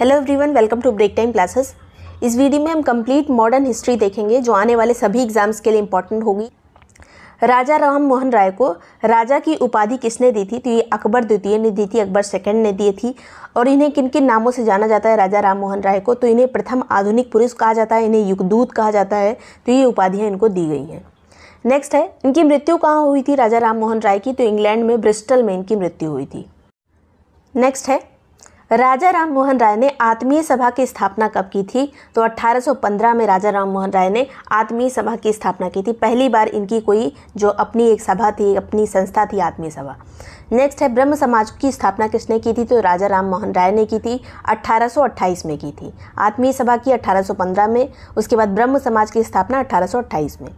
hello everyone welcome to break time classes इस वीडियो में हम कंप्लीट मॉडर्न हिस्ट्री देखेंगे जो आने वाले सभी एग्जाम्स के लिए इंपॉर्टेंट होगी राजा राम मोहन राय को राजा की उपाधि किसने दी थी तो ये अकबर द्वितीय ने दी थी अकबर सेकंड ने दी थी और इन्हें किन किन नामों से जाना जाता है राजा राम मोहन राय को तो इन्हें प्रथम आधुनिक पुरुष कहा जाता है इन्हें युगदूत कहा जाता है तो ये उपाधियाँ इनको दी गई हैं नेक्स्ट है इनकी मृत्यु कहाँ हुई थी राजा राम मोहन राय की तो इंग्लैंड में ब्रिस्टल में इनकी मृत्यु हुई थी नेक्स्ट है राजा राम मोहन राय ने आत्मीय सभा की स्थापना कब की थी तो 1815 में राजा राम मोहन राय ने आत्मीय सभा की स्थापना की थी पहली बार इनकी कोई जो अपनी एक सभा थी अपनी संस्था थी आत्मीय सभा नेक्स्ट है ब्रह्म समाज की स्थापना किसने की थी तो राजा राम मोहन राय ने की थी 1828 में की थी आत्मीय सभा की 1815 में उसके बाद ब्रह्म समाज की स्थापना अट्ठारह में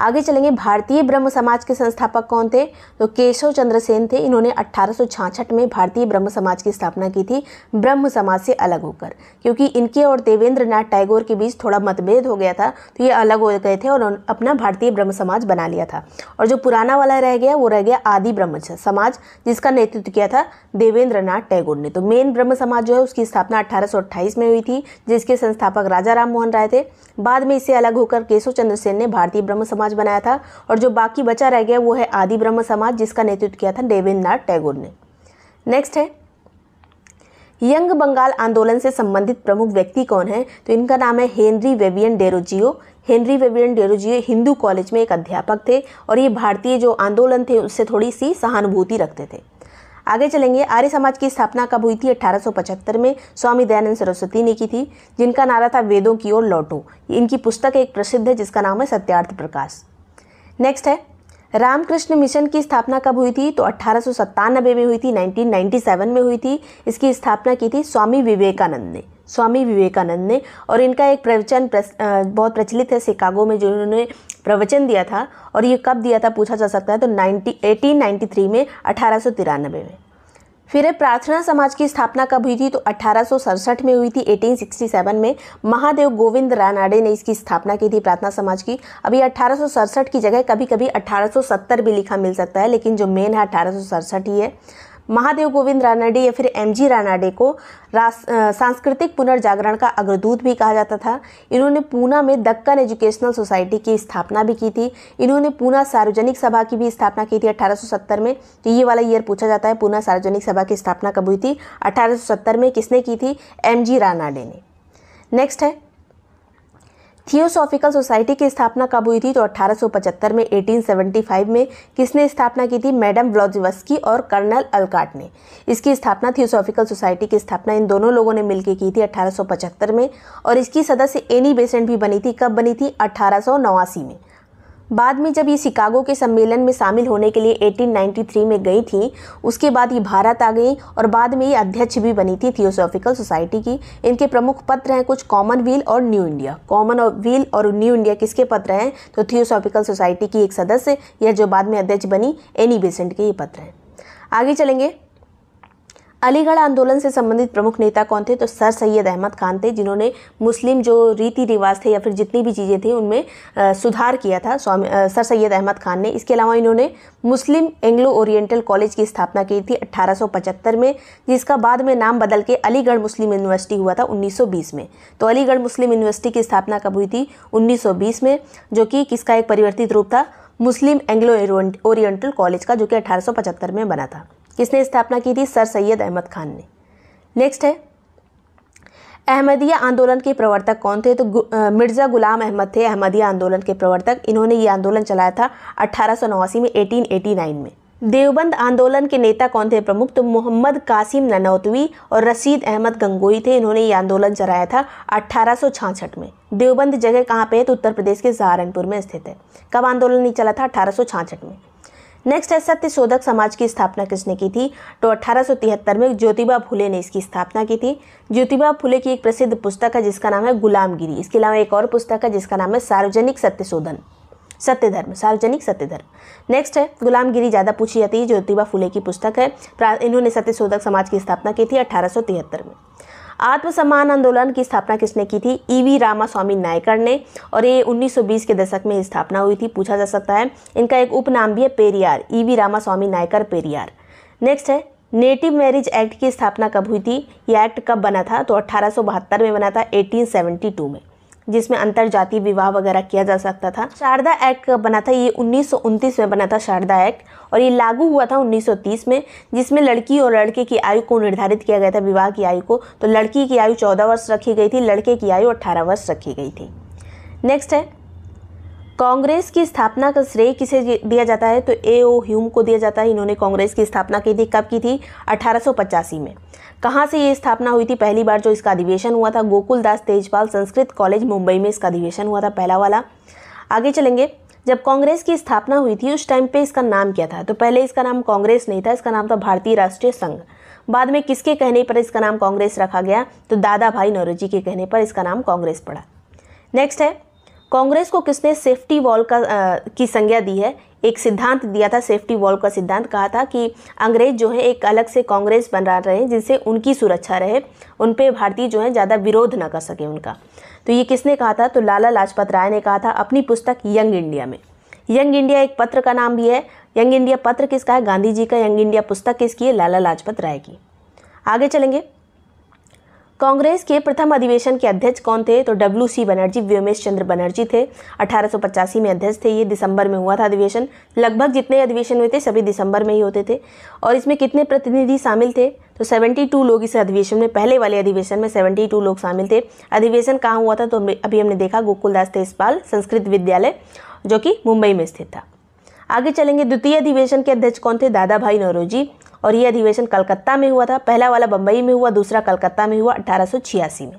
आगे चलेंगे भारतीय ब्रह्म समाज के संस्थापक कौन थे तो केशव चंद्र सेन थे इन्होंने अट्ठारह में भारतीय ब्रह्म समाज की स्थापना की थी ब्रह्म समाज से अलग होकर क्योंकि इनके और देवेंद्र नाथ टैगोर के बीच थोड़ा मतभेद हो गया था तो ये अलग हो गए थे और अपना भारतीय ब्रह्म समाज बना लिया था और जो पुराना वाला रह गया वो रह गया आदि ब्रह्म समाज जिसका नेतृत्व किया था देवेंद्र नाथ टैगोर ने तो मेन ब्रह्म समाज जो है उसकी स्थापना अट्ठारह में हुई थी जिसके संस्थापक राजा राम मोहन राय थे बाद में इससे अलग होकर केशव चंद्र सेन ने भारतीय ब्रह्म ब्रह्म समाज बनाया था और जो बाकी बचा रह गया वो है आदि ब्रह्म समाज जिसका नेतृत्व किया था देवेंद्रनाथ टैगोर ने नेक्स्ट है यंग बंगाल आंदोलन से संबंधित प्रमुख व्यक्ति कौन है तो इनका नाम है Henry Vivian Derozio Henry Vivian Derozio Hindu college में एक अध्यापक थे और ये भारतीय जो आंदोलन थे उससे थोड़ी सी सहानुभूति रखते थे आगे चलेंगे आर्य समाज की स्थापना कब हुई थी 1875 में स्वामी दयानंद सरस्वती ने की थी जिनका नारा था वेदों की ओर लौटो इनकी पुस्तक एक प्रसिद्ध है जिसका नाम है सत्यार्थ प्रकाश नेक्स्ट है रामकृष्ण मिशन की स्थापना कब हुई थी तो अट्ठारह में हुई थी 1997 में हुई थी इसकी स्थापना की थी स्वामी विवेकानंद ने स्वामी विवेकानंद ने और इनका एक प्रवचन बहुत प्रचलित है शिकागो में जो इन्होंने प्रवचन दिया था और ये कब दिया था पूछा जा सकता है तो नाइन्टी 1893 में अठारह में फिर प्रार्थना समाज की स्थापना कब हुई थी तो अठारह में हुई थी 1867 में महादेव गोविंद रानाडे ने इसकी स्थापना की थी प्रार्थना समाज की अभी अठारह की जगह कभी कभी अठारह भी लिखा मिल सकता है लेकिन जो मेन है अठारह ही है महादेव गोविंद रानाडे या फिर एम जी रानाडे को सांस्कृतिक पुनर्जागरण का अग्रदूत भी कहा जाता था इन्होंने पूना में दक्कन एजुकेशनल सोसाइटी की स्थापना भी की थी इन्होंने पूना सार्वजनिक सभा की भी स्थापना की थी 1870 में तो ये वाला ईयर पूछा जाता है पूना सार्वजनिक सभा की स्थापना कब हुई थी अठारह में किसने की थी एम जी रानाडे ने नेक्स्ट है थियोसॉफिकल सोसाइटी की स्थापना कब हुई थी तो 1875 में 1875 में किसने स्थापना की थी मैडम व्लॉजिवस्की और कर्नल अलकाट ने इसकी स्थापना थियोसॉफिकल सोसाइटी की स्थापना इन दोनों लोगों ने मिलकर की थी 1875 में और इसकी सदस्य एनी बेसेंट भी बनी थी कब बनी थी अठारह में बाद में जब ये शिकागो के सम्मेलन में शामिल होने के लिए 1893 में गई थी उसके बाद ये भारत आ गई और बाद में ये अध्यक्ष भी बनी थी थियोसॉफिकल सोसाइटी की इनके प्रमुख पत्र हैं कुछ कॉमन व्हील और न्यू इंडिया कॉमन व्हील और न्यू इंडिया किसके पत्र हैं तो थियोसॉफिकल सोसाइटी की एक सदस्य या जो बाद में अध्यक्ष बनी एनी बेसेंट के ये पत्र हैं आगे चलेंगे अलीगढ़ आंदोलन से संबंधित प्रमुख नेता कौन थे तो सर सैयद अहमद खान थे जिन्होंने मुस्लिम जो रीति रिवाज थे या फिर जितनी भी चीज़ें थी उनमें सुधार किया था स्वामी सर सैयद अहमद खान ने इसके अलावा इन्होंने मुस्लिम एंग्लो ओरिएंटल कॉलेज की स्थापना की थी 1875 में जिसका बाद में नाम बदल के अलीगढ़ मुस्लिम यूनिवर्सिटी हुआ था उन्नीस में तो अलीगढ़ मुस्लिम यूनिवर्सिटी की स्थापना कब हुई थी उन्नीस में जो कि किसका एक परिवर्तित रूप था मुस्लिम एंग्लो ओरिएंटल कॉलेज का जो कि अठारह में बना था किसने स्थापना की थी सर सैयद अहमद खान ने नेक्स्ट है अहमदिया आंदोलन के प्रवर्तक कौन थे तो मिर्ज़ा गुलाम अहमद थे अहमदिया आंदोलन के प्रवर्तक इन्होंने ये आंदोलन चलाया था अट्ठारह में एटीन में देवबंद आंदोलन के नेता कौन थे प्रमुख तो मोहम्मद कासिम ननौतवी और रसीद अहमद गंगोई थे इन्होंने ये आंदोलन चलाया था अट्ठारह में देवबंद जगह कहाँ पे है तो उत्तर प्रदेश के सहारनपुर में स्थित है कब आंदोलन नहीं चला था अट्ठारह में नेक्स्ट है सत्य शोधक समाज की स्थापना किसने की थी तो अठारह में ज्योतिबा फुले ने इसकी स्थापना की थी ज्योतिबा फुले की एक प्रसिद्ध पुस्तक है जिसका नाम है गुलामगिरी इसके अलावा एक और पुस्तक है जिसका नाम है सार्वजनिक सत्य शोधन सत्य धर्म सार्वजनिक सत्य धर्म नेक्स्ट है गुलामगिरी ज़्यादा पूछी जाती है ज्योतिबा फुले की पुस्तक है इन्होंने सत्य शोधक समाज की स्थापना की थी अठारह में आत्मसम्मान आंदोलन की स्थापना किसने की थी ईवी e रामास्वामी नायकर ने और ये 1920 के दशक में स्थापना हुई थी पूछा जा सकता है इनका एक उपनाम भी है Periyar EV e Ramaswamy Naicker Periyar next है नेटिव मैरिज एक्ट की स्थापना कब हुई थी ये एक्ट कब बना था तो अट्ठारह में बना था एटीन में जिसमें अंतर जाति विवाह वगैरह किया जा सकता था शारदा एक्ट बना था ये उन्नीस में बना था शारदा एक्ट और ये लागू हुआ था 1930 में जिसमें लड़की और लड़के की आयु को निर्धारित किया गया था विवाह की आयु को तो लड़की की आयु 14 वर्ष रखी गई थी लड़के की आयु 18 वर्ष रखी गई थी नेक्स्ट है कांग्रेस की स्थापना का श्रेय किसे दिया जाता है तो ए ओ ह्यूम को दिया जाता है इन्होंने कांग्रेस की स्थापना की थी कब की थी अठारह में कहाँ से ये स्थापना हुई थी पहली बार जो इसका अधिवेशन हुआ था गोकुल दास तेजपाल संस्कृत कॉलेज मुंबई में इसका अधिवेशन हुआ था पहला वाला आगे चलेंगे जब कांग्रेस की स्थापना हुई थी उस टाइम पे इसका नाम क्या था तो पहले इसका नाम कांग्रेस नहीं था इसका नाम था भारतीय राष्ट्रीय संघ बाद में किसके कहने पर इसका नाम कांग्रेस रखा गया तो दादा भाई नौरोजी के कहने पर इसका नाम कांग्रेस पड़ा नेक्स्ट है कांग्रेस को किसने सेफ्टी वॉल का आ, की संज्ञा दी है एक सिद्धांत दिया था सेफ्टी वॉल का सिद्धांत कहा था कि अंग्रेज जो है एक अलग से कांग्रेस बना रहे हैं जिनसे उनकी सुरक्षा रहे उन पर भारतीय जो है ज़्यादा विरोध ना कर सके उनका तो ये किसने कहा था तो लाला लाजपत राय ने कहा था अपनी पुस्तक यंग इंडिया में यंग इंडिया एक पत्र का नाम भी है यंग इंडिया पत्र किसका है गांधी जी का यंग इंडिया पुस्तक किसकी है लाला लाजपत राय की आगे चलेंगे कांग्रेस के प्रथम अधिवेशन के अध्यक्ष कौन थे तो डब्ल्यू सी बनर्जी व्योमेश चंद्र बनर्जी थे अठारह में अध्यक्ष थे ये दिसंबर में हुआ था अधिवेशन लगभग जितने अधिवेशन हुए थे सभी दिसंबर में ही होते थे और इसमें कितने प्रतिनिधि शामिल थे तो 72 लोग इस अधिवेशन में पहले वाले अधिवेशन में 72 लोग शामिल थे अधिवेशन कहाँ हुआ था तो अभी हमने देखा गोकुलदास तेजपाल संस्कृत विद्यालय जो कि मुंबई में स्थित था आगे चलेंगे द्वितीय अधिवेशन के अध्यक्ष कौन थे दादा भाई नरोजी और ये अधिवेशन कलकत्ता में हुआ था पहला वाला बम्बई में हुआ दूसरा कलकत्ता में हुआ अठारह में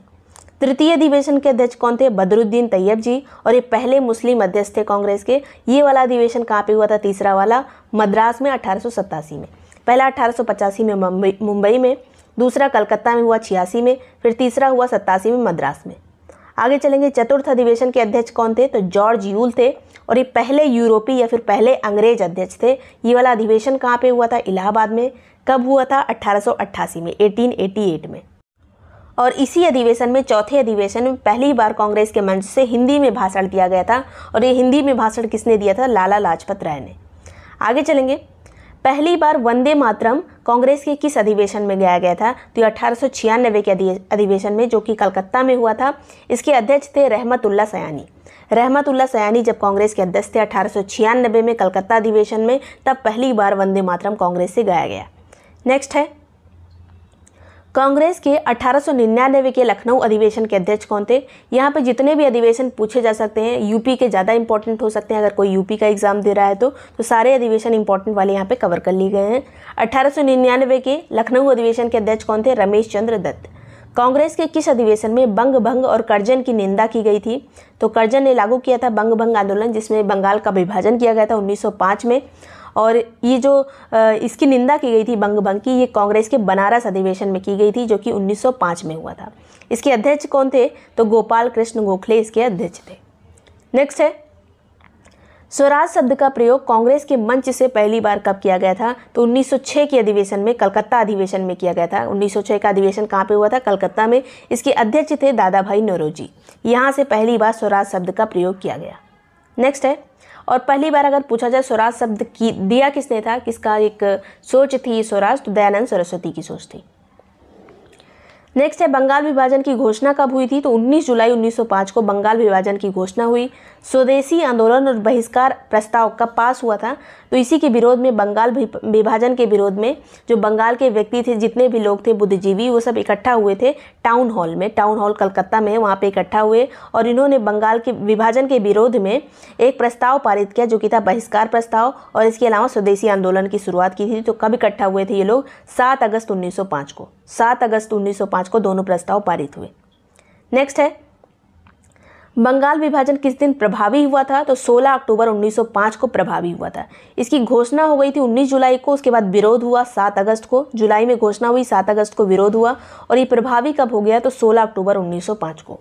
तृतीय अधिवेशन के अध्यक्ष कौन थे बदरुद्दीन तैयब जी और ये पहले मुस्लिम अध्यक्ष थे कांग्रेस के ये वाला अधिवेशन कहाँ पे हुआ था तीसरा वाला मद्रास में अठारह में पहला अठारह में मुंबई में दूसरा कलकत्ता में हुआ छियासी में फिर तीसरा हुआ सत्तासी में मद्रास में आगे चलेंगे चतुर्थ अधिवेशन के अध्यक्ष कौन थे तो जॉर्ज यूल थे और ये पहले यूरोपीय या फिर पहले अंग्रेज अध्यक्ष थे ये वाला अधिवेशन कहाँ पे हुआ था इलाहाबाद में कब हुआ था 1888 में 1888 में और इसी अधिवेशन में चौथे अधिवेशन में पहली बार कांग्रेस के मंच से हिंदी में भाषण दिया गया था और ये हिंदी में भाषण किसने दिया था लाला लाजपत राय ने आगे चलेंगे पहली बार वंदे मातरम कांग्रेस के किस अधिवेशन में गाया गया था तो ये अठारह के अधिवेशन में जो कि कलकत्ता में हुआ था इसके अध्यक्ष थे रहमतुल्ला सयानी रहमतुल्ला सयानी जब कांग्रेस के अध्यक्ष थे अठारह में कलकत्ता अधिवेशन में तब पहली बार वंदे मातरम कांग्रेस से गाया गया नेक्स्ट है कांग्रेस के 1899 के लखनऊ अधिवेशन के अध्यक्ष कौन थे यहाँ पे जितने भी अधिवेशन पूछे जा सकते हैं यूपी के ज़्यादा इंपॉर्टेंट हो सकते हैं अगर कोई यूपी का एग्जाम दे रहा है तो तो सारे अधिवेशन इंपॉर्टेंट वाले यहाँ पे कवर कर लिए गए हैं 1899 के लखनऊ अधिवेशन के अध्यक्ष कौन थे रमेश चंद्र दत्त कांग्रेस के किस अधिवेशन में बंग भंग और कर्जन की निंदा की गई थी तो कर्जन ने लागू किया था बंग भंग आंदोलन जिसमें बंगाल का विभाजन किया गया था 1905 में और ये जो इसकी निंदा की गई थी बंग भंग की ये कांग्रेस के बनारस अधिवेशन में की गई थी जो कि 1905 में हुआ था इसके अध्यक्ष कौन थे तो गोपाल कृष्ण गोखले इसके अध्यक्ष थे नेक्स्ट है स्वराज शब्द का प्रयोग कांग्रेस के मंच से पहली बार कब किया गया था तो 1906 के अधिवेशन में कलकत्ता अधिवेशन में किया गया था 1906 का अधिवेशन कहाँ पे हुआ था कलकत्ता में इसके अध्यक्ष थे दादा भाई नरोजी यहाँ से पहली बार स्वराज शब्द का प्रयोग किया गया नेक्स्ट है और पहली बार अगर पूछा जाए स्वराज शब्द की दिया किसने था किसका एक सोच थी स्वराज तो दयानंद सरस्वती की सोच थी नेक्स्ट है बंगाल विभाजन की घोषणा कब हुई थी तो 19 जुलाई 1905 को बंगाल विभाजन की घोषणा हुई स्वदेशी आंदोलन और बहिष्कार प्रस्ताव कब पास हुआ था तो इसी के विरोध में बंगाल विभाजन के विरोध में जो बंगाल के व्यक्ति थे जितने भी लोग थे बुद्धिजीवी वो सब इकट्ठा हुए थे टाउन हॉल में टाउन हॉल कलकत्ता में वहाँ पर इकट्ठा हुए और इन्होंने बंगाल के विभाजन के विरोध में एक प्रस्ताव पारित किया जो कि था बहिष्कार प्रस्ताव और इसके अलावा स्वदेशी आंदोलन की शुरुआत की थी तो कब इकट्ठा हुए थे ये लोग सात अगस्त उन्नीस को सात अगस्त उन्नीस पाँच को दोनों प्रस्ताव पारित हुए नेक्स्ट है बंगाल विभाजन किस दिन प्रभावी हुआ था तो 16 अक्टूबर 1905 को प्रभावी हुआ था इसकी घोषणा हो गई थी 19 जुलाई को उसके बाद विरोध हुआ 7 अगस्त को जुलाई में घोषणा हुई 7 अगस्त को विरोध हुआ और ये प्रभावी कब हो गया तो 16 अक्टूबर 1905 को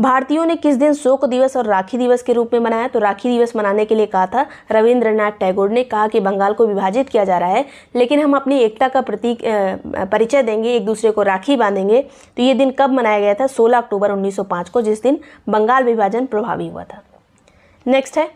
भारतीयों ने किस दिन शोक दिवस और राखी दिवस के रूप में मनाया तो राखी दिवस मनाने के लिए कहा था रविंद्रनाथ टैगोर ने कहा कि बंगाल को विभाजित किया जा रहा है लेकिन हम अपनी एकता का प्रतीक परिचय देंगे एक दूसरे को राखी बांधेंगे तो ये दिन कब मनाया गया था सोलह अक्टूबर उन्नीस को जिस दिन बंगाल विभाजन प्रभावी हुआ था नेक्स्ट है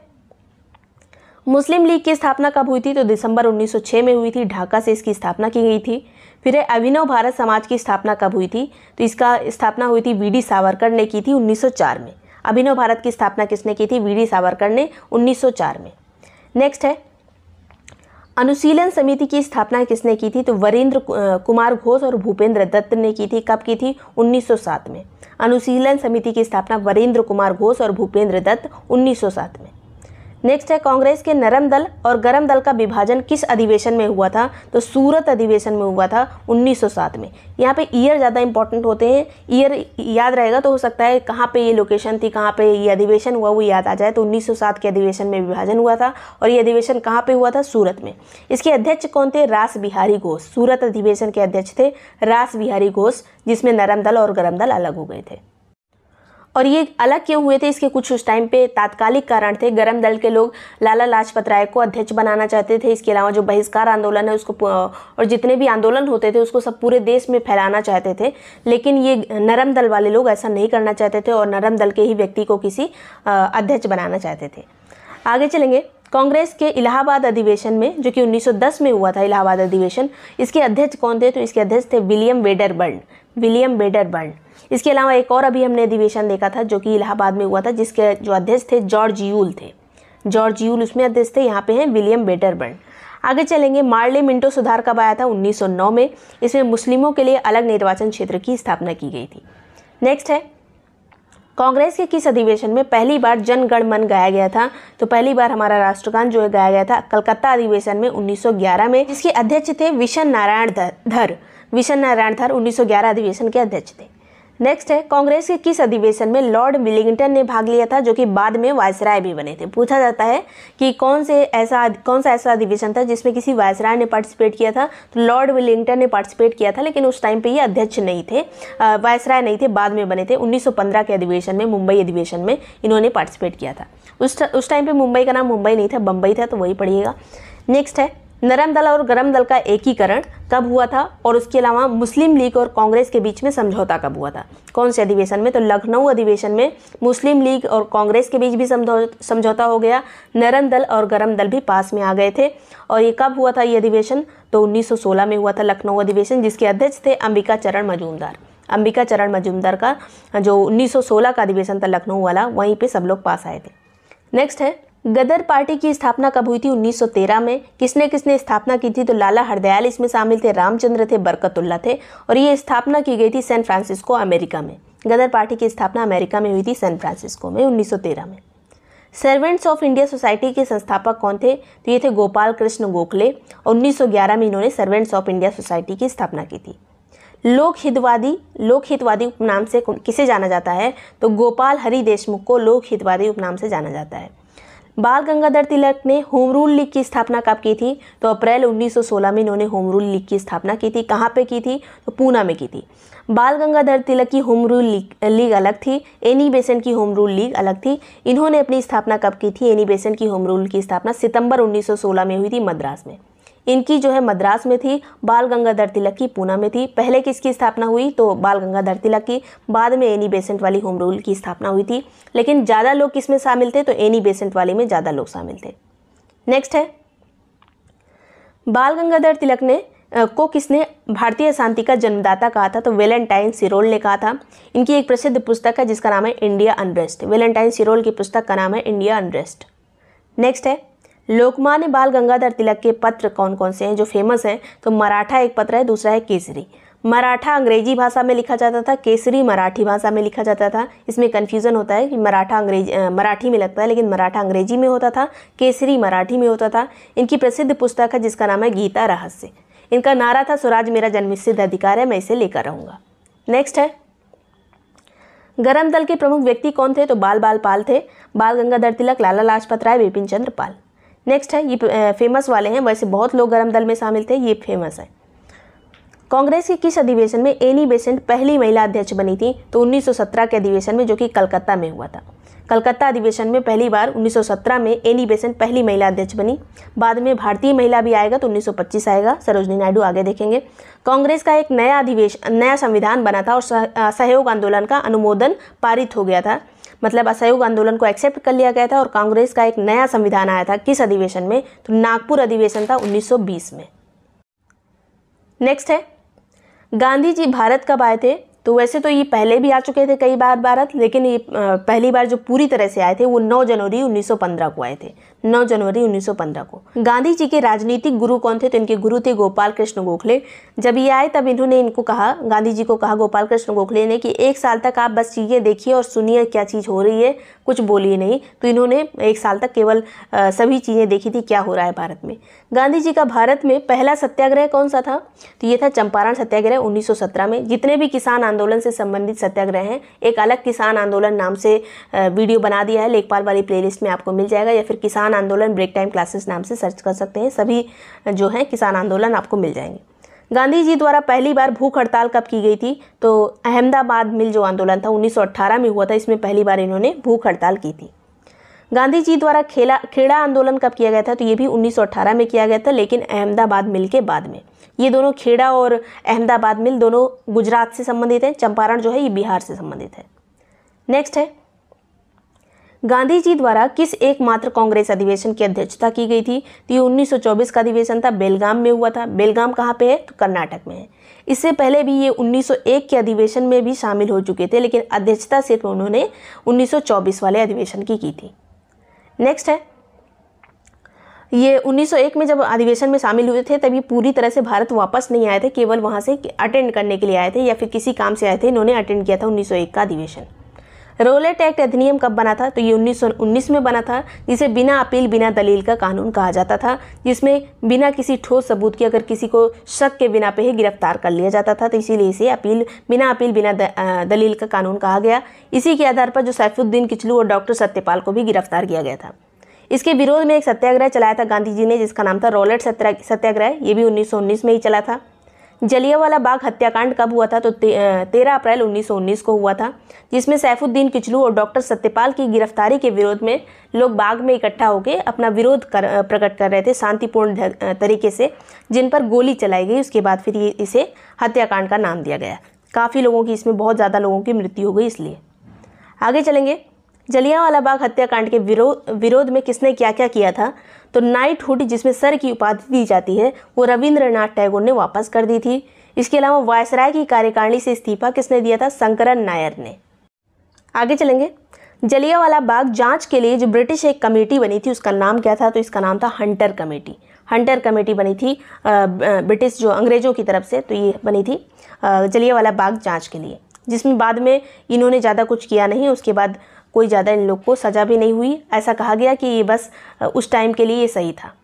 मुस्लिम लीग की स्थापना कब हुई थी तो दिसंबर 1906 में हुई थी ढाका से इसकी स्थापना की गई थी फिर है अभिनव भारत समाज की स्थापना कब हुई थी तो इसका स्थापना हुई थी वी सावरकर ने की थी 1904 में अभिनव भारत की स्थापना किसने की थी वी सावरकर ने 1904 में नेक्स्ट है अनुशीलन समिति की स्थापना किसने की थी तो वरेंद्र कुमार घोष और भूपेंद्र दत्त ने की थी कब की थी 1907 में अनुशीलन समिति की स्थापना वरेंद्र कुमार घोष और भूपेंद्र दत्त 1907 में नेक्स्ट है कांग्रेस के नरम दल और गरम दल का विभाजन किस अधिवेशन में हुआ था तो सूरत अधिवेशन में हुआ था 1907 में यहाँ पे ईयर ज़्यादा इंपॉर्टेंट होते हैं ईयर याद रहेगा तो हो सकता है कहाँ पे ये लोकेशन थी कहाँ पे ये अधिवेशन हुआ वो याद आ जाए तो 1907 के अधिवेशन में विभाजन हुआ था और ये अधिवेशन कहाँ पर हुआ था सूरत में इसके अध्यक्ष कौन थे रास बिहारी घोष सूरत अधिवेशन के अध्यक्ष थे रास बिहारी घोष जिसमें नरम दल और गरम दल अलग हो गए थे और ये अलग क्यों हुए थे इसके कुछ उस टाइम पे तात्कालिक कारण थे गर्म दल के लोग लाला लाजपत राय को अध्यक्ष बनाना चाहते थे इसके अलावा जो बहिष्कार आंदोलन है उसको और जितने भी आंदोलन होते थे उसको सब पूरे देश में फैलाना चाहते थे लेकिन ये नरम दल वाले लोग ऐसा नहीं करना चाहते थे और नरम दल के ही व्यक्ति को किसी अध्यक्ष बनाना चाहते थे आगे चलेंगे कांग्रेस के इलाहाबाद अधिवेशन में जो कि 1910 में हुआ था इलाहाबाद अधिवेशन इसके अध्यक्ष कौन थे तो इसके अध्यक्ष थे विलियम वेडरबर्न विलियम वेडरबर्न इसके अलावा एक और अभी हमने अधिवेशन देखा था जो कि इलाहाबाद में हुआ था जिसके जो अध्यक्ष थे जॉर्ज यूल थे जॉर्ज यूल उसमें अध्यक्ष थे यहाँ पे हैं विलियम बेटरबर्न आगे चलेंगे मार्ले मिंटो सुधार कब आया था 1909 में इसमें मुस्लिमों के लिए अलग निर्वाचन क्षेत्र की स्थापना की गई थी नेक्स्ट है कांग्रेस के किस अधिवेशन में पहली बार जनगण मन गाया गया था तो पहली बार हमारा राष्ट्रगान जो है गाया गया था कलकत्ता अधिवेशन में 1911 में जिसके अध्यक्ष थे विशन नारायण धर विशन नारायण धर 1911 अधिवेशन के अध्यक्ष थे नेक्स्ट है कांग्रेस के किस अधिवेशन में लॉर्ड विलिंगटन ने भाग लिया था जो कि बाद में वायसराय भी बने थे पूछा जाता है कि कौन से ऐसा कौन सा ऐसा अधिवेशन था जिसमें किसी वायसराय ने पार्टिसिपेट किया था तो लॉर्ड विलिंगटन ने पार्टिसिपेट किया था लेकिन उस टाइम पे ये अध्यक्ष नहीं थे वायसराय नहीं थे बाद में बने थे उन्नीस के अधिवेशन में मुंबई अधिवेशन में इन्होंने पार्टिसिपेट किया था उस टाइम पर मुंबई का नाम मुंबई नहीं था बम्बई था तो वही पढ़िएगा नेक्स्ट है नरम दल और गरम दल का एकीकरण कब हुआ था और उसके अलावा मुस्लिम लीग और कांग्रेस के बीच में समझौता कब हुआ था कौन से अधिवेशन में तो लखनऊ अधिवेशन में मुस्लिम लीग और कांग्रेस के बीच भी समझौता हो गया नरम दल और गरम दल भी पास में आ गए थे और ये कब हुआ था ये अधिवेशन तो 1916 में हुआ था लखनऊ अधिवेशन जिसके अध्यक्ष थे अंबिका चरण मजूमदार अंबिका चरण मजूमदार का जो 1916 का अधिवेशन था लखनऊ वाला वहीं पे सब लोग पास आए थे नेक्स्ट है गदर पार्टी की स्थापना कब हुई थी 1913 में किसने किसने स्थापना की थी तो लाला हरदयाल इसमें शामिल थे रामचंद्र थे बरकतुल्ला थे और ये स्थापना की गई थी सैन फ्रांसिस्को अमेरिका में गदर पार्टी की स्थापना अमेरिका में हुई थी सैन फ्रांसिस्को में 1913 में सर्वेंट्स ऑफ इंडिया सोसाइटी के संस्थापक कौन थे तो ये थे गोपाल कृष्ण गोखले और उन्नीस में इन्होंने सर्वेंट्स ऑफ इंडिया सोसाइटी की स्थापना की थी लोकहितवादी लोकहितवादी उपनाम से किसे जाना जाता है तो गोपाल हरि देशमुख को लोकहितवादी उपनाम से जाना जाता है बाल गंगाधर तिलक ने होम रूल लीग की स्थापना कब की थी तो अप्रैल 1916 में इन्होंने होम रूल लीग की स्थापना की थी कहाँ पे की थी तो पूना में की थी बाल गंगाधर तिलक की होम रूल लीग लीग अलग थी एनी बेसन की होम रूल लीग अलग थी इन्होंने अपनी स्थापना कब की थी एनी बेसन की होम रूल की स्थापना सितंबर 1916 में हुई थी मद्रास में इनकी जो है मद्रास में थी बाल गंगाधर तिलक की पूना में थी पहले किसकी स्थापना हुई तो बाल गंगाधर तिलक की बाद में एनी बेसेंट वाली होम रूल की स्थापना हुई थी लेकिन ज़्यादा लोग किस में शामिल थे तो एनी बेसेंट वाले में ज़्यादा लोग शामिल थे नेक्स्ट है बाल गंगाधर तिलक ने को किसने भारतीय शांति का जन्मदाता कहा था तो वेलेंटाइन सिरोल ने कहा था इनकी एक प्रसिद्ध पुस्तक है जिसका नाम है इंडिया अनरेस्ट वेलेंटाइन सिरोल की पुस्तक का नाम है इंडिया अनरेस्ट नेक्स्ट है लोकमान्य बाल गंगाधर तिलक के पत्र कौन कौन से हैं जो फेमस हैं तो मराठा एक पत्र है दूसरा है केसरी मराठा अंग्रेजी भाषा में लिखा जाता था केसरी मराठी भाषा में लिखा जाता था इसमें कन्फ्यूज़न होता है कि मराठा अंग्रेज मराठी में लगता है लेकिन मराठा अंग्रेजी में होता था केसरी मराठी में होता था इनकी प्रसिद्ध पुस्तक है जिसका नाम है गीता रहस्य इनका नारा था स्वराज मेरा सिद्ध अधिकार है मैं इसे लेकर रहूँगा नेक्स्ट है गरम दल के प्रमुख व्यक्ति कौन थे तो बाल बाल पाल थे बाल गंगाधर तिलक लाला लाजपत राय बिपिन चंद्र पाल नेक्स्ट है ये फेमस वाले हैं वैसे बहुत लोग गर्म दल में शामिल थे ये फेमस है कांग्रेस के किस अधिवेशन में एनी बेसेंट पहली महिला अध्यक्ष बनी थी तो 1917 के अधिवेशन में जो कि कलकत्ता में हुआ था कलकत्ता अधिवेशन में पहली बार 1917 में एनी बेसेंट पहली महिला अध्यक्ष बनी बाद में भारतीय महिला भी आएगा तो 1925 आएगा सरोजनी नायडू आगे देखेंगे कांग्रेस का एक नया अधिवेशन नया संविधान बना था और सहयोग आंदोलन का अनुमोदन पारित हो गया था मतलब असहयोग आंदोलन को एक्सेप्ट कर लिया गया था और कांग्रेस का एक नया संविधान आया था किस अधिवेशन में तो नागपुर अधिवेशन था 1920 में नेक्स्ट है गांधी जी भारत कब आए थे तो वैसे तो ये पहले भी आ चुके थे कई बार भारत लेकिन ये पहली बार जो पूरी तरह से आए थे वो 9 जनवरी 1915 को आए थे 9 जनवरी 1915 को गांधी जी के राजनीतिक गुरु कौन थे तो इनके गुरु थे गोपाल कृष्ण गोखले जब ये आए तब इन्होंने इनको कहा गांधी जी को कहा गोपाल कृष्ण गोखले ने कि एक साल तक आप बस चीज़ें देखिए और सुनिए क्या चीज़ हो रही है कुछ बोलिए नहीं तो इन्होंने एक साल तक केवल सभी चीज़ें देखी थी क्या हो रहा है भारत में गांधी जी का भारत में पहला सत्याग्रह कौन सा था तो ये था चंपारण सत्याग्रह उन्नीस में जितने भी किसान आंदोलन से संबंधित सत्याग्रह हैं एक अलग किसान आंदोलन नाम से वीडियो बना दिया है लेखपाल वाली प्लेलिस्ट में आपको मिल जाएगा या फिर किसान किसान आंदोलन ब्रेक टाइम क्लासेस नाम से सर्च कर सकते हैं सभी जो हैं किसान आंदोलन आपको मिल जाएंगे गांधी जी द्वारा पहली बार भूख हड़ताल कब की गई थी तो अहमदाबाद मिल जो आंदोलन था 1918 में हुआ था इसमें पहली बार इन्होंने भूख हड़ताल की थी गांधी जी द्वारा खेला खेड़ा आंदोलन कब किया गया था तो ये भी 1918 में किया गया था लेकिन अहमदाबाद मिल के बाद में ये दोनों खेड़ा और अहमदाबाद मिल दोनों गुजरात से संबंधित हैं चंपारण जो है ये बिहार से संबंधित है नेक्स्ट है गांधी जी द्वारा किस एकमात्र कांग्रेस अधिवेशन की अध्यक्षता की गई थी तो ये 1924 का अधिवेशन था बेलगाम में हुआ था बेलगाम कहाँ पे है तो कर्नाटक में है इससे पहले भी ये 1901 के अधिवेशन में भी शामिल हो चुके थे लेकिन अध्यक्षता सिर्फ उन्होंने 1924 वाले अधिवेशन की की थी नेक्स्ट है ये 1901 में जब अधिवेशन में शामिल हुए थे तभी पूरी तरह से भारत वापस नहीं आए थे केवल वहाँ से अटेंड करने के लिए आए थे या फिर किसी काम से आए थे इन्होंने अटेंड किया था 1901 का अधिवेशन रोलेट एक्ट अधिनियम कब बना था तो ये 1919 में बना था जिसे बिना अपील बिना दलील का कानून कहा जाता था जिसमें बिना किसी ठोस सबूत के अगर किसी को शक के बिना पे ही गिरफ्तार कर लिया जाता था तो इसीलिए इसे अपील बिना अपील बिना दलील का कानून कहा गया इसी के आधार पर जो सैफुद्दीन किचलू और डॉक्टर सत्यपाल को भी गिरफ्तार किया गया था इसके विरोध में एक सत्याग्रह चलाया था गांधी जी ने जिसका नाम था रोलेट सत्याग्रह ये भी उन्नीस में ही चला था जलियावाला बाग हत्याकांड कब हुआ था तो तेरह अप्रैल 1919 को हुआ था जिसमें सैफुद्दीन किचलू और डॉक्टर सत्यपाल की गिरफ्तारी के विरोध में लोग बाग में इकट्ठा होकर अपना विरोध कर प्रकट कर रहे थे शांतिपूर्ण तरीके से जिन पर गोली चलाई गई उसके बाद फिर ये इसे हत्याकांड का नाम दिया गया काफ़ी लोगों की इसमें बहुत ज़्यादा लोगों की मृत्यु हो गई इसलिए आगे चलेंगे जलियावाला बाग हत्याकांड के विरोध विरोध में किसने क्या क्या किया था तो नाइट हुड जिसमें सर की उपाधि दी जाती है वो रविंद्रनाथ टैगोर ने वापस कर दी थी इसके अलावा वायसराय की कार्यकारिणी से इस्तीफा किसने दिया था शंकरन नायर ने आगे चलेंगे जलियावाला बाग जांच के लिए जो ब्रिटिश एक कमेटी बनी थी उसका नाम क्या था तो इसका नाम था हंटर कमेटी हंटर कमेटी बनी थी ब्रिटिश जो अंग्रेज़ों की तरफ से तो ये बनी थी जलियावाला बाग जांच के लिए जिसमें बाद में इन्होंने ज़्यादा कुछ किया नहीं उसके बाद कोई ज़्यादा इन लोग को सज़ा भी नहीं हुई ऐसा कहा गया कि ये बस उस टाइम के लिए ये सही था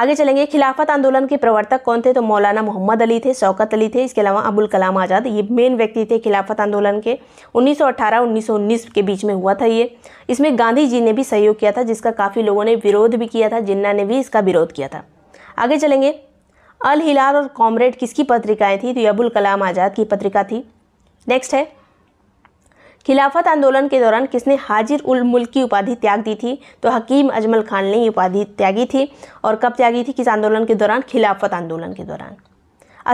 आगे चलेंगे खिलाफत आंदोलन के प्रवर्तक कौन थे तो मौलाना मोहम्मद अली थे शौकत अली थे इसके अलावा अबुल कलाम आज़ाद ये मेन व्यक्ति थे खिलाफत आंदोलन के 1918 1919 के बीच में हुआ था ये इसमें गांधी जी ने भी सहयोग किया था जिसका काफ़ी लोगों ने विरोध भी किया था जिन्ना ने भी इसका विरोध किया था आगे चलेंगे अल हिलाल और कॉमरेड किसकी पत्रिकाएँ थी तो ये अबुल कलाम आज़ाद की पत्रिका थी नेक्स्ट है खिलाफत आंदोलन के दौरान किसने हाजिर उल मुल्क की उपाधि त्याग दी थी तो हकीम अजमल खान ने उपाधि त्यागी थी और कब त्यागी थी किस आंदोलन के दौरान खिलाफत आंदोलन के दौरान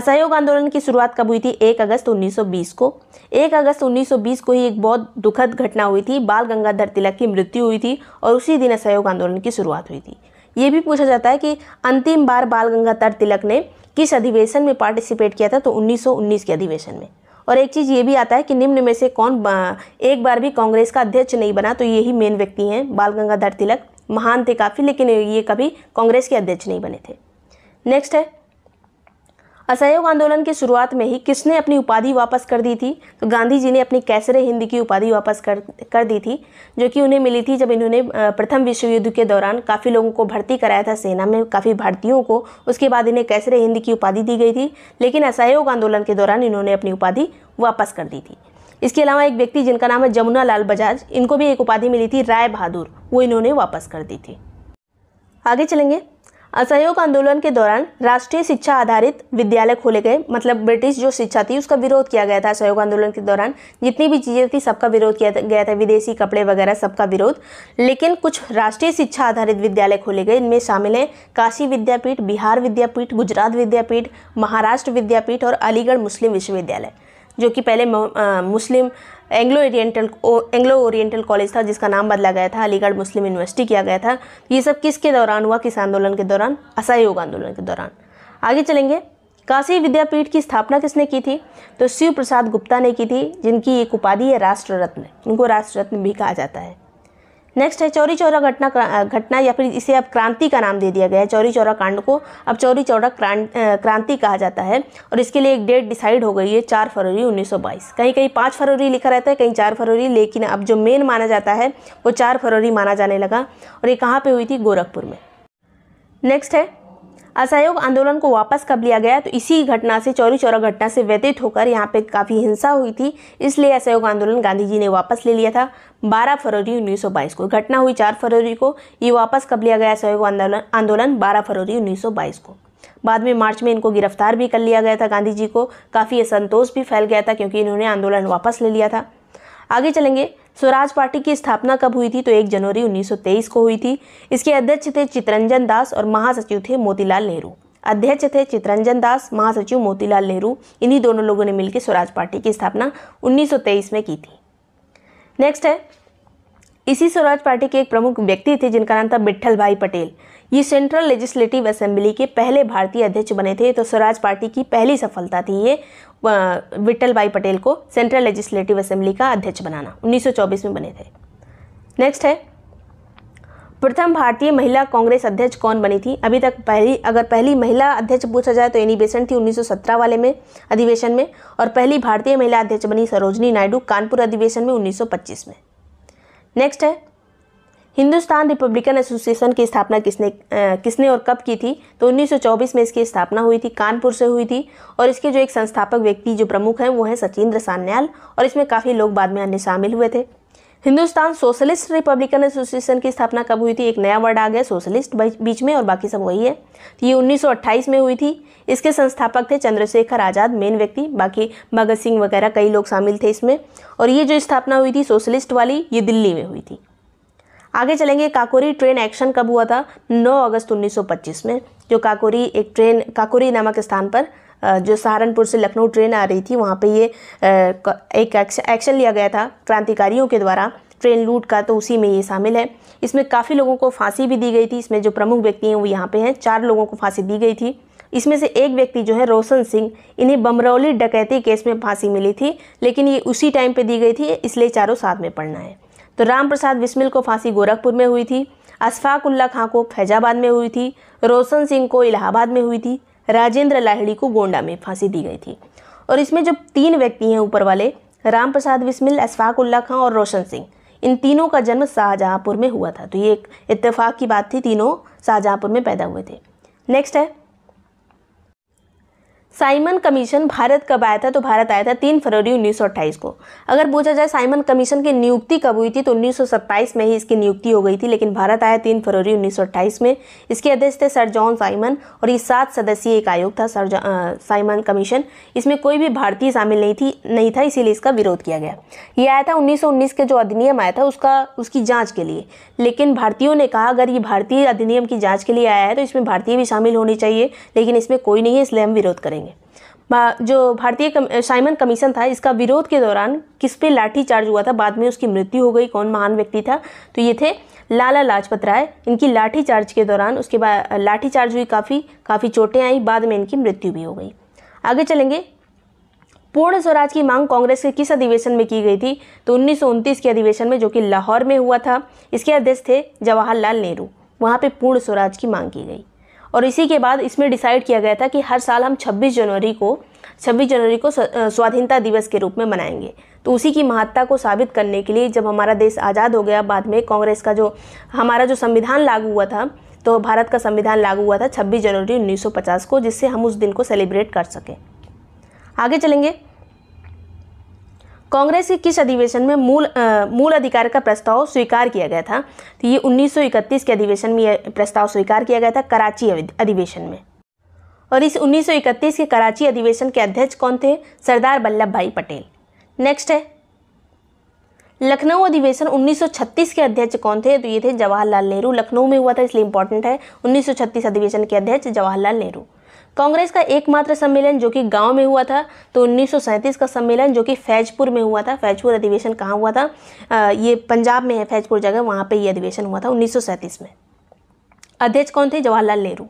असहयोग आंदोलन की शुरुआत कब हुई थी 1 अगस्त 1920 को 1 अगस्त 1920 को ही एक बहुत दुखद घटना हुई थी बाल गंगाधर तिलक की मृत्यु हुई थी और उसी दिन असहयोग आंदोलन की शुरुआत हुई थी ये भी पूछा जाता है कि अंतिम बार बाल गंगाधर तिलक ने किस अधिवेशन में पार्टिसिपेट किया था तो 1919 के अधिवेशन में और एक चीज़ ये भी आता है कि निम्न में से कौन एक बार भी कांग्रेस का अध्यक्ष नहीं बना तो यही मेन व्यक्ति हैं बाल गंगाधर तिलक महान थे काफ़ी लेकिन ये कभी कांग्रेस के अध्यक्ष नहीं बने थे नेक्स्ट है असहयोग आंदोलन की शुरुआत में ही किसने अपनी उपाधि वापस कर दी थी तो गांधी जी ने अपनी कैसरे हिंद की उपाधि वापस कर कर दी थी जो कि उन्हें मिली थी जब इन्होंने प्रथम विश्व युद्ध के दौरान काफ़ी लोगों को भर्ती कराया था सेना में काफ़ी भारतीयों को उसके बाद इन्हें कैसरे हिंद की उपाधि दी गई थी लेकिन असहयोग आंदोलन के दौरान इन्होंने अपनी उपाधि वापस कर दी थी इसके अलावा एक व्यक्ति जिनका नाम है जमुना लाल बजाज इनको भी एक उपाधि मिली थी राय बहादुर वो इन्होंने वापस कर दी थी आगे चलेंगे असहयोग आंदोलन के दौरान राष्ट्रीय शिक्षा आधारित विद्यालय खोले गए मतलब ब्रिटिश जो शिक्षा थी उसका विरोध किया गया था असहयोग आंदोलन के दौरान जितनी भी चीज़ें थी सबका विरोध किया गया था विदेशी कपड़े वगैरह सबका विरोध लेकिन कुछ राष्ट्रीय शिक्षा आधारित विद्यालय खोले गए इनमें शामिल हैं काशी विद्यापीठ बिहार विद्यापीठ गुजरात विद्यापीठ महाराष्ट्र विद्यापीठ और अलीगढ़ मुस्लिम विश्वविद्यालय जो कि पहले Muslim Anglo Oriental Anglo Oriental college था जिसका नाम बदला गया था अलीगढ़ मुस्लिम यूनिवर्सिटी किया गया था ये सब किसके दौरान हुआ किस आंदोलन के दौरान असहयोग आंदोलन के दौरान आगे चलेंगे काशी विद्यापीठ की स्थापना किसने की थी तो शिव प्रसाद गुप्ता ने की थी जिनकी एक उपाधि है राष्ट्र रत्न इनको राष्ट्र रत्न भी कहा जाता है नेक्स्ट है चौरी चौरा घटना घटना या फिर इसे अब क्रांति का नाम दे दिया गया है चौरी चौरा कांड को अब चौरी चौरा क्रांति कहा जाता है और इसके लिए एक डेट डिसाइड हो गई है चार फरवरी 1922 कहीं कहीं पाँच फरवरी लिखा रहता है कहीं चार फरवरी लेकिन अब जो मेन माना जाता है वो चार फरवरी माना जाने लगा और ये कहाँ पर हुई थी गोरखपुर में नेक्स्ट है असहयोग आंदोलन को वापस कब लिया गया तो इसी घटना से चौरी चौरा घटना से व्यतीत होकर यहाँ पे काफ़ी हिंसा हुई थी इसलिए असहयोग आंदोलन गांधी जी ने वापस ले लिया था 12 फरवरी 1922 को घटना हुई 4 फरवरी को ये वापस कब लिया गया असहयोग आंदोलन आंदोलन बारह फरवरी 1922 को बाद में मार्च में इनको गिरफ्तार भी कर लिया गया था गांधी जी को काफ़ी असंतोष भी फैल गया था क्योंकि इन्होंने आंदोलन वापस ले लिया था आगे चलेंगे स्वराज पार्टी की स्थापना कब हुई थी तो 1 जनवरी 1923 को हुई थी इसके अध्यक्ष थे चितरंजन दास और महासचिव थे मोतीलाल नेहरू अध्यक्ष थे चितरंजन दास महासचिव मोतीलाल नेहरू इन्हीं दोनों लोगों ने मिलकर स्वराज पार्टी की स्थापना 1923 में की थी नेक्स्ट है इसी स्वराज पार्टी के एक प्रमुख व्यक्ति थे जिनका नाम था बिट्ठल भाई पटेल ये सेंट्रल लेजिस्लेटिव असेंबली के पहले भारतीय अध्यक्ष बने थे तो स्वराज पार्टी की पहली सफलता थी ये विट्ठल भाई पटेल को सेंट्रल लेजिस्लेटिव असेंबली का अध्यक्ष बनाना 1924 में बने थे नेक्स्ट है प्रथम भारतीय महिला कांग्रेस अध्यक्ष कौन बनी थी अभी तक पहली अगर पहली महिला अध्यक्ष पूछा जाए तो एनी बेसेंट थी 1917 वाले में अधिवेशन में और पहली भारतीय महिला अध्यक्ष बनी सरोजनी नायडू कानपुर अधिवेशन में 1925 में नेक्स्ट है हिंदुस्तान रिपब्लिकन एसोसिएशन की स्थापना किसने आ, किसने और कब की थी तो 1924 में इसकी स्थापना हुई थी कानपुर से हुई थी और इसके जो एक संस्थापक व्यक्ति जो प्रमुख हैं वो हैं सचिंद्र सान्याल और इसमें काफ़ी लोग बाद में अन्य शामिल हुए थे हिंदुस्तान सोशलिस्ट रिपब्लिकन एसोसिएशन की स्थापना कब हुई थी एक नया वर्ड आ गया सोशलिस्ट बीच में और बाकी सब वही है तो ये 1928 में हुई थी इसके संस्थापक थे चंद्रशेखर आज़ाद मेन व्यक्ति बाकी भगत सिंह वगैरह कई लोग शामिल थे इसमें और ये जो स्थापना हुई थी सोशलिस्ट वाली ये दिल्ली में हुई थी आगे चलेंगे काकोरी ट्रेन एक्शन कब हुआ था 9 अगस्त 1925 में जो काकोरी एक ट्रेन काकोरी नामक स्थान पर जो सहारनपुर से लखनऊ ट्रेन आ रही थी वहाँ पे ये एक एक्शन लिया गया था क्रांतिकारियों के द्वारा ट्रेन लूट का तो उसी में ये शामिल है इसमें काफ़ी लोगों को फांसी भी दी गई थी इसमें जो प्रमुख व्यक्ति हैं वो यहाँ पे हैं चार लोगों को फांसी दी गई थी इसमें से एक व्यक्ति जो है रोशन सिंह इन्हें बमरौली डकैती केस में फांसी मिली थी लेकिन ये उसी टाइम पर दी गई थी इसलिए चारों साथ में पढ़ना है तो राम प्रसाद बिस्मिल को फांसी गोरखपुर में हुई थी अशफाक उल्ला खां को फैजाबाद में हुई थी रोशन सिंह को इलाहाबाद में हुई थी राजेंद्र लाहिड़ी को गोंडा में फांसी दी गई थी और इसमें जो तीन व्यक्ति हैं ऊपर वाले राम प्रसाद बिस्मिल अशफाक उल्ला खां और रोशन सिंह इन तीनों का जन्म शाहजहाँपुर में हुआ था तो ये एक इतफाक की बात थी तीनों शाहजहाँपुर में पैदा हुए थे नेक्स्ट है साइमन कमीशन भारत कब आया था तो भारत आया था तीन फरवरी उन्नीस को अगर पूछा जाए साइमन कमीशन की नियुक्ति कब हुई थी तो उन्नीस में ही इसकी नियुक्ति हो गई थी लेकिन भारत आया तीन फरवरी उन्नीस में इसके अध्यक्ष थे सर जॉन साइमन और ये सात सदस्यीय एक आयोग था सर आ, साइमन कमीशन इसमें कोई भी भारतीय शामिल नहीं थी नहीं था इसीलिए इसका विरोध किया गया ये आया था उन्नीस के जो अधिनियम आया था उसका उसकी जाँच के लिए लेकिन भारतीयों ने कहा अगर ये भारतीय अधिनियम की जाँच के लिए आया है तो इसमें भारतीय भी शामिल होने चाहिए लेकिन इसमें कोई नहीं है इसलिए हम विरोध करेंगे जो भारतीय कम, साइमन कमीशन था इसका विरोध के दौरान किस पे चार्ज हुआ था बाद में उसकी मृत्यु हो गई कौन महान व्यक्ति था तो ये थे लाला लाजपत राय इनकी लाठी चार्ज के दौरान उसके बाद लाठी चार्ज हुई काफ़ी काफ़ी चोटें आई बाद में इनकी मृत्यु भी हो गई आगे चलेंगे पूर्ण स्वराज की मांग कांग्रेस के किस अधिवेशन में की गई थी तो उन्नीस के अधिवेशन में जो कि लाहौर में हुआ था इसके अध्यक्ष थे जवाहरलाल नेहरू वहाँ पर पूर्ण स्वराज की मांग की गई और इसी के बाद इसमें डिसाइड किया गया था कि हर साल हम 26 जनवरी को 26 जनवरी को स्वाधीनता दिवस के रूप में मनाएंगे तो उसी की महत्ता को साबित करने के लिए जब हमारा देश आज़ाद हो गया बाद में कांग्रेस का जो हमारा जो संविधान लागू हुआ था तो भारत का संविधान लागू हुआ था 26 जनवरी 1950 को जिससे हम उस दिन को सेलिब्रेट कर सकें आगे चलेंगे कांग्रेस के किस अधिवेशन में मूल आ, मूल अधिकार का प्रस्ताव स्वीकार किया गया था तो ये 1931 के अधिवेशन में यह प्रस्ताव स्वीकार किया गया था कराची अधिवेशन में और इस 1931 के कराची अधिवेशन के अध्यक्ष कौन थे सरदार वल्लभ भाई पटेल नेक्स्ट है लखनऊ अधिवेशन 1936 के अध्यक्ष कौन थे तो ये थे जवाहरलाल नेहरू लखनऊ में हुआ था इसलिए इंपॉर्टेंट है 1936 अधिवेशन के अध्यक्ष जवाहरलाल नेहरू कांग्रेस का एकमात्र सम्मेलन जो कि गांव में हुआ था तो उन्नीस का सम्मेलन जो कि फैजपुर में हुआ था फैजपुर अधिवेशन कहाँ हुआ था आ, ये पंजाब में है फैजपुर जगह वहाँ पर ये अधिवेशन हुआ था उन्नीस में अध्यक्ष कौन थे जवाहरलाल नेहरू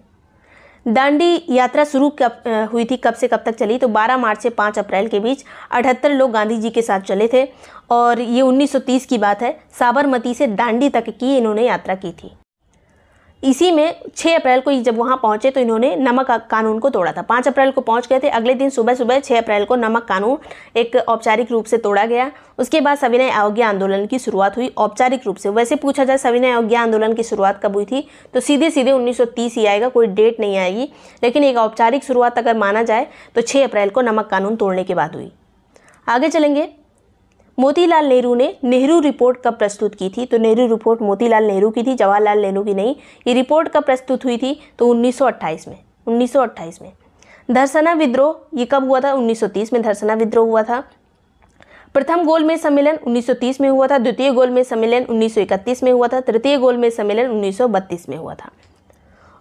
दांडी यात्रा शुरू कब हुई थी कब से कब तक चली तो 12 मार्च से 5 अप्रैल के बीच अठहत्तर लोग गांधी जी के साथ चले थे और ये 1930 की बात है साबरमती से दांडी तक की इन्होंने यात्रा की थी इसी में 6 अप्रैल को जब वहाँ पहुँचे तो इन्होंने नमक कानून को तोड़ा था 5 अप्रैल को पहुँच गए थे अगले दिन सुबह सुबह 6 अप्रैल को नमक कानून एक औपचारिक रूप से तोड़ा गया उसके बाद सविनय अवज्ञा आंदोलन की शुरुआत हुई औपचारिक रूप से वैसे पूछा जाए सविनय अवज्ञा आंदोलन की शुरुआत कब हुई थी तो सीधे सीधे उन्नीस ही आएगा कोई डेट नहीं आएगी लेकिन एक औपचारिक शुरुआत अगर माना जाए तो छः अप्रैल को नमक कानून तोड़ने के बाद हुई आगे चलेंगे मोतीलाल नेहरू ने नेहरू रिपोर्ट कब प्रस्तुत की थी तो नेहरू रिपोर्ट मोतीलाल नेहरू की थी जवाहरलाल नेहरू की नहीं ये रिपोर्ट कब प्रस्तुत हुई थी तो 1928 में 1928 में धरसना विद्रोह ये कब हुआ था 1930 में धरसना विद्रोह हुआ था प्रथम गोल में सम्मेलन 1930 में हुआ था द्वितीय गोल में सम्मेलन 1931 में हुआ था तृतीय गोल में सम्मेलन 1932 में हुआ था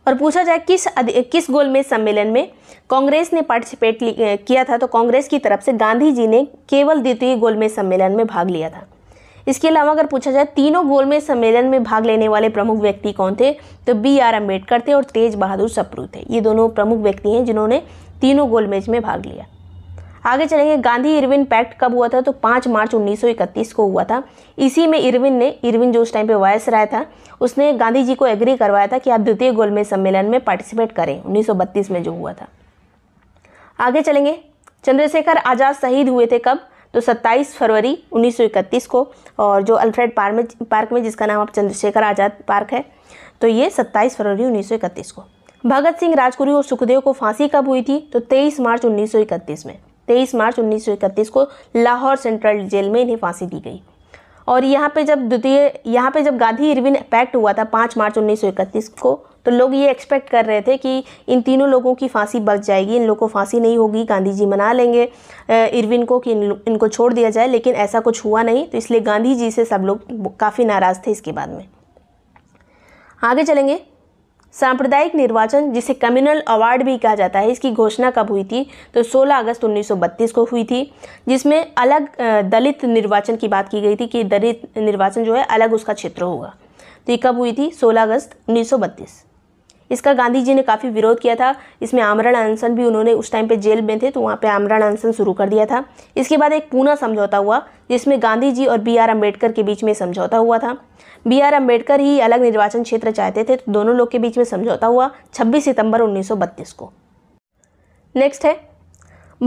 और पूछा जाए किस किस गोल में सम्मेलन में कांग्रेस ने पार्टिसिपेट किया था तो कांग्रेस की तरफ से गांधी जी ने केवल द्वितीय गोल में सम्मेलन में भाग लिया था इसके अलावा अगर पूछा जाए तीनों गोलमेज सम्मेलन में भाग लेने वाले प्रमुख व्यक्ति कौन थे तो बी आर अम्बेडकर थे और तेज बहादुर सप्रू थे ये दोनों प्रमुख व्यक्ति हैं जिन्होंने तीनों गोलमेज में भाग लिया आगे चलेंगे गांधी इरविन पैक्ट कब हुआ था तो पाँच मार्च 1931 को हुआ था इसी में इरविन ने इरविन जो उस टाइम पे वायस राय था उसने गांधी जी को एग्री करवाया था कि आप द्वितीय गोलमेज सम्मेलन में पार्टिसिपेट करें 1932 में जो हुआ था आगे चलेंगे चंद्रशेखर आज़ाद शहीद हुए थे कब तो 27 फरवरी 1931 को और जो अल्फ्रेड पार्क में पार्क में जिसका नाम अब चंद्रशेखर आज़ाद पार्क है तो ये 27 फरवरी 1931 को भगत सिंह राजगुरु और सुखदेव को फांसी कब हुई थी तो 23 मार्च 1931 में तेईस मार्च उन्नीस को लाहौर सेंट्रल जेल में इन्हें फांसी दी गई और यहाँ पे जब द्वितीय यहाँ पे जब गांधी इरविन पैक्ट हुआ था पाँच मार्च उन्नीस को तो लोग ये एक्सपेक्ट कर रहे थे कि इन तीनों लोगों की फांसी बच जाएगी इन लोगों को फांसी नहीं होगी गांधी जी मना लेंगे इरविन को कि इन, इनको छोड़ दिया जाए लेकिन ऐसा कुछ हुआ नहीं तो इसलिए गांधी जी से सब लोग काफ़ी नाराज़ थे इसके बाद में आगे चलेंगे सांप्रदायिक निर्वाचन जिसे कम्युनल अवार्ड भी कहा जाता है इसकी घोषणा कब हुई थी तो 16 अगस्त 1932 को हुई थी जिसमें अलग दलित निर्वाचन की बात की गई थी कि दलित निर्वाचन जो है अलग उसका क्षेत्र होगा तो ये कब हुई थी 16 अगस्त 1932 इसका गांधी जी ने काफ़ी विरोध किया था इसमें आमरण अनशन भी उन्होंने उस टाइम पे जेल में थे तो वहाँ पे आमरण अनशन शुरू कर दिया था इसके बाद एक पूना समझौता हुआ जिसमें गांधी जी और बी आर अम्बेडकर के बीच में समझौता हुआ था बी आर अम्बेडकर ही अलग निर्वाचन क्षेत्र चाहते थे तो दोनों लोग के बीच में समझौता हुआ छब्बीस सितम्बर उन्नीस को नेक्स्ट है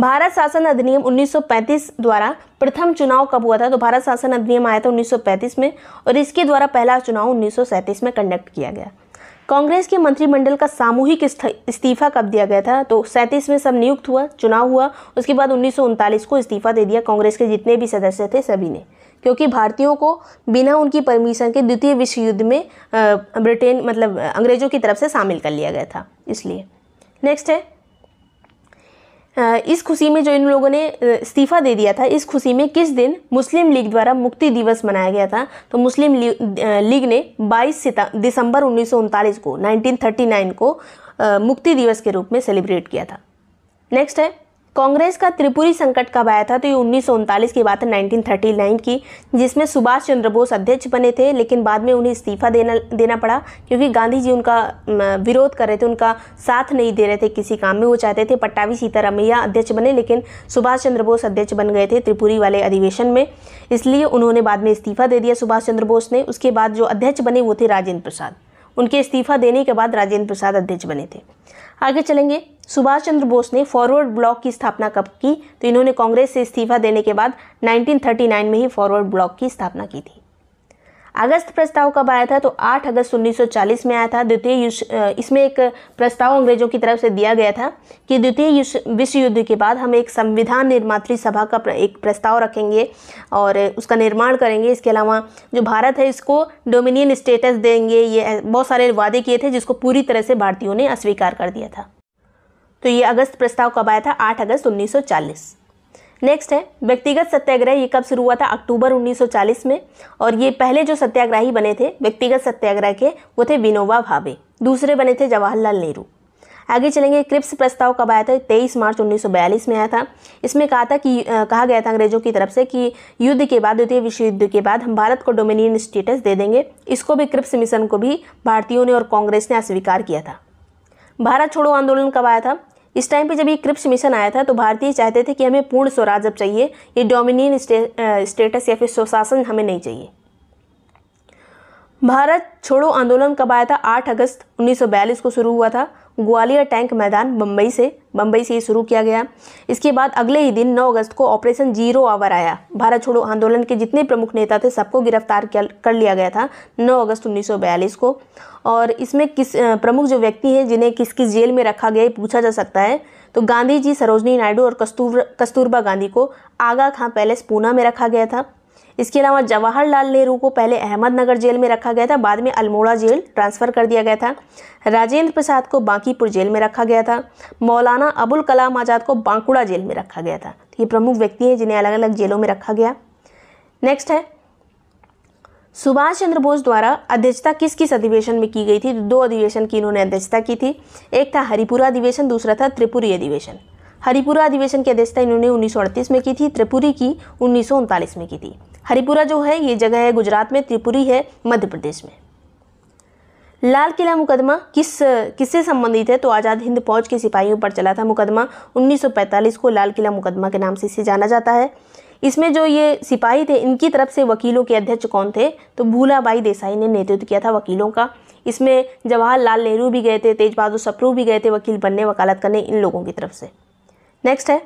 भारत शासन अधिनियम 1935 द्वारा प्रथम चुनाव कब हुआ था तो भारत शासन अधिनियम आया था 1935 में और इसके द्वारा पहला चुनाव 1937 में कंडक्ट किया गया कांग्रेस के मंत्रिमंडल का सामूहिक इस्तीफा कब दिया गया था तो सैंतीस में सब नियुक्त हुआ चुनाव हुआ उसके बाद उन्नीस को इस्तीफा दे दिया कांग्रेस के जितने भी सदस्य थे सभी ने क्योंकि भारतीयों को बिना उनकी परमिशन के द्वितीय विश्व युद्ध में ब्रिटेन मतलब अंग्रेजों की तरफ से शामिल कर लिया गया था इसलिए नेक्स्ट है इस खुशी में जो इन लोगों ने इस्तीफ़ा दे दिया था इस खुशी में किस दिन मुस्लिम लीग द्वारा मुक्ति दिवस मनाया गया था तो मुस्लिम लीग ने 22 दिसंबर उन्नीस को 1939 को मुक्ति दिवस के रूप में सेलिब्रेट किया था नेक्स्ट है कांग्रेस का त्रिपुरी संकट कब आया था तो ये उन्नीस की बात है 1939 की जिसमें सुभाष चंद्र बोस अध्यक्ष बने थे लेकिन बाद में उन्हें इस्तीफा देना देना पड़ा क्योंकि गांधी जी उनका विरोध कर रहे थे उनका साथ नहीं दे रहे थे किसी काम में वो चाहते थे पट्टावी सीतारामैया अध्यक्ष बने लेकिन सुभाष चंद्र बोस अध्यक्ष बन गए थे त्रिपुरी वाले अधिवेशन में इसलिए उन्होंने बाद में इस्तीफा दे दिया सुभाष चंद्र बोस ने उसके बाद जो अध्यक्ष बने वो थे राजेंद्र प्रसाद उनके इस्तीफा देने के बाद राजेंद्र प्रसाद अध्यक्ष बने थे आगे चलेंगे सुभाष चंद्र बोस ने फॉरवर्ड ब्लॉक की स्थापना कब की तो इन्होंने कांग्रेस से इस्तीफा देने के बाद 1939 में ही फॉरवर्ड ब्लॉक की स्थापना की थी अगस्त प्रस्ताव कब आया था तो 8 अगस्त 1940 में आया था द्वितीय इसमें एक प्रस्ताव अंग्रेजों की तरफ से दिया गया था कि द्वितीय विश्व युद्ध के बाद हम एक संविधान निर्मात्री सभा का एक प्रस्ताव रखेंगे और उसका निर्माण करेंगे इसके अलावा जो भारत है इसको डोमिनियन स्टेटस देंगे ये बहुत सारे वादे किए थे जिसको पूरी तरह से भारतीयों ने अस्वीकार कर दिया था तो ये अगस्त प्रस्ताव कब आया था आठ अगस्त उन्नीस नेक्स्ट है व्यक्तिगत सत्याग्रह ये कब शुरू हुआ था अक्टूबर 1940 में और ये पहले जो सत्याग्रही बने थे व्यक्तिगत सत्याग्रह के वो थे विनोबा भावे दूसरे बने थे जवाहरलाल नेहरू आगे चलेंगे क्रिप्स प्रस्ताव कब आया था 23 मार्च 1942 में आया था इसमें कहा था कि आ, कहा गया था अंग्रेजों की तरफ से कि युद्ध के बाद द्वितीय विश्व युद्ध के बाद हम भारत को डोमिनियन स्टेटस दे देंगे इसको भी क्रिप्स मिशन को भी भारतीयों ने और कांग्रेस ने अस्वीकार किया था भारत छोड़ो आंदोलन कब आया था इस टाइम पे जब ये क्रिप्स मिशन आया था तो भारतीय चाहते थे कि हमें पूर्ण स्वराज अब चाहिए ये डोमिनियन स्टे, स्टेटस या फिर स्वशासन हमें नहीं चाहिए भारत छोड़ो आंदोलन कब आया था 8 अगस्त 1942 को शुरू हुआ था ग्वालियर टैंक मैदान बम्बई से बम्बई से ये शुरू किया गया इसके बाद अगले ही दिन 9 अगस्त को ऑपरेशन जीरो आवर आया भारत छोड़ो आंदोलन के जितने प्रमुख नेता थे सबको गिरफ्तार कर लिया गया था 9 अगस्त 1942 को और इसमें किस प्रमुख जो व्यक्ति हैं जिन्हें किस किस जेल में रखा गया पूछा जा सकता है तो गांधी जी सरोजनी नायडू और कस्तूर कस्तूरबा गांधी को आगा खां पैलेस पूना में रखा गया था इसके अलावा जवाहरलाल नेहरू को पहले अहमदनगर जेल में रखा गया था बाद में अल्मोड़ा जेल ट्रांसफ़र कर दिया गया था राजेंद्र प्रसाद को बांकीपुर जेल में रखा गया था मौलाना अबुल कलाम आज़ाद को बांकुड़ा जेल में रखा गया था तो ये प्रमुख व्यक्ति हैं जिन्हें अलग अलग जेलों में रखा गया नेक्स्ट है सुभाष चंद्र बोस द्वारा अध्यक्षता किस किस अधिवेशन में की गई थी दो अधिवेशन की इन्होंने अध्यक्षता की थी एक था हरिपुरा अधिवेशन दूसरा था त्रिपुरी अधिवेशन हरिपुरा अधिवेशन की अध्यक्षता इन्होंने उन्नीस में की थी त्रिपुरी की उन्नीस में की थी हरिपुरा जो है ये जगह है गुजरात में त्रिपुरी है मध्य प्रदेश में लाल किला मुकदमा किस किससे संबंधित है तो आज़ाद हिंद फौज के सिपाहियों पर चला था मुकदमा 1945 को लाल किला मुकदमा के नाम से इसे जाना जाता है इसमें जो ये सिपाही थे इनकी तरफ से वकीलों के अध्यक्ष कौन थे तो भूलाबाई देसाई ने नेतृत्व किया था वकीलों का इसमें जवाहरलाल नेहरू भी गए थे तेज बहादुर सप्रू भी गए थे वकील बनने वकालत करने इन लोगों की तरफ से नेक्स्ट है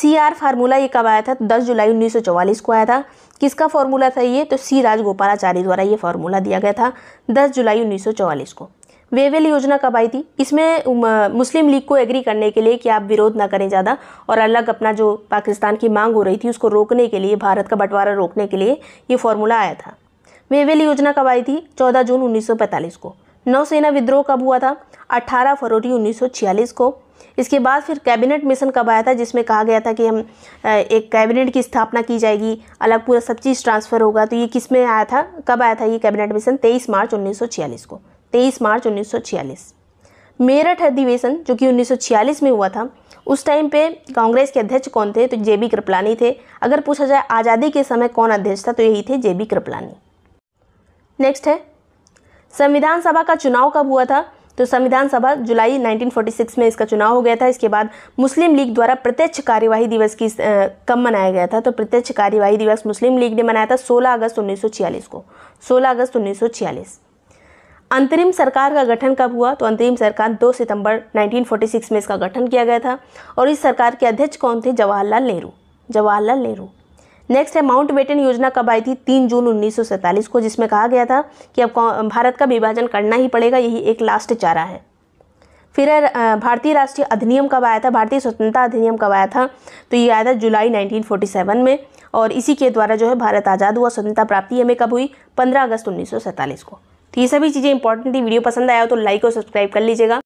सी आर फार्मूला ये कब आया था दस जुलाई 1944 को आया था किसका फार्मूला था ये तो सी राजगोपालाचार्य द्वारा ये फार्मूला दिया गया था दस जुलाई 1944 को वेवेल योजना कब आई थी इसमें मुस्लिम लीग को एग्री करने के लिए कि आप विरोध ना करें ज़्यादा और अलग अपना जो पाकिस्तान की मांग हो रही थी उसको रोकने के लिए भारत का बंटवारा रोकने के लिए ये फार्मूला आया था वेवेल योजना कब आई थी 14 जून 1945 को नौसेना विद्रोह कब हुआ था 18 फरवरी 1946 को इसके बाद फिर कैबिनेट मिशन कब आया था जिसमें कहा गया था कि हम एक कैबिनेट की स्थापना की जाएगी अलग पूरा सब चीज़ ट्रांसफ़र होगा तो ये किस में आया था कब आया था ये कैबिनेट मिशन तेईस मार्च उन्नीस को तेईस मार्च उन्नीस मेरठ अधिवेशन जो कि 1946 में हुआ था उस टाइम पे कांग्रेस के अध्यक्ष कौन थे तो जे बी कृपलानी थे अगर पूछा जाए आज़ादी के समय कौन अध्यक्ष था तो यही थे जे बी कृपलानी नेक्स्ट है संविधान सभा का चुनाव कब हुआ था तो संविधान सभा जुलाई 1946 में इसका चुनाव हो गया था इसके बाद मुस्लिम लीग द्वारा प्रत्यक्ष कार्यवाही दिवस की कब मनाया गया था तो प्रत्यक्ष कार्यवाही दिवस मुस्लिम लीग ने मनाया था 16 अगस्त 1946 को 16 अगस्त 1946 अंतरिम सरकार का गठन कब हुआ तो अंतरिम सरकार 2 सितंबर 1946 में इसका गठन किया गया था और इस सरकार के अध्यक्ष कौन थे जवाहरलाल नेहरू जवाहरलाल नेहरू नेक्स्ट है माउंट बेटन योजना कब आई थी तीन जून उन्नीस को जिसमें कहा गया था कि अब भारत का विभाजन करना ही पड़ेगा यही एक लास्ट चारा है फिर भारतीय राष्ट्रीय अधिनियम कब आया था भारतीय स्वतंत्रता अधिनियम कब आया था तो ये आया था जुलाई 1947 में और इसी के द्वारा जो है भारत आज़ाद हुआ स्वतंत्रता प्राप्ति हमें कब हुई 15 अगस्त उन्नीस को तो ये सभी चीज़ें इंपॉर्टेंट थी वीडियो पसंद आया हो तो लाइक और सब्सक्राइब कर लीजिएगा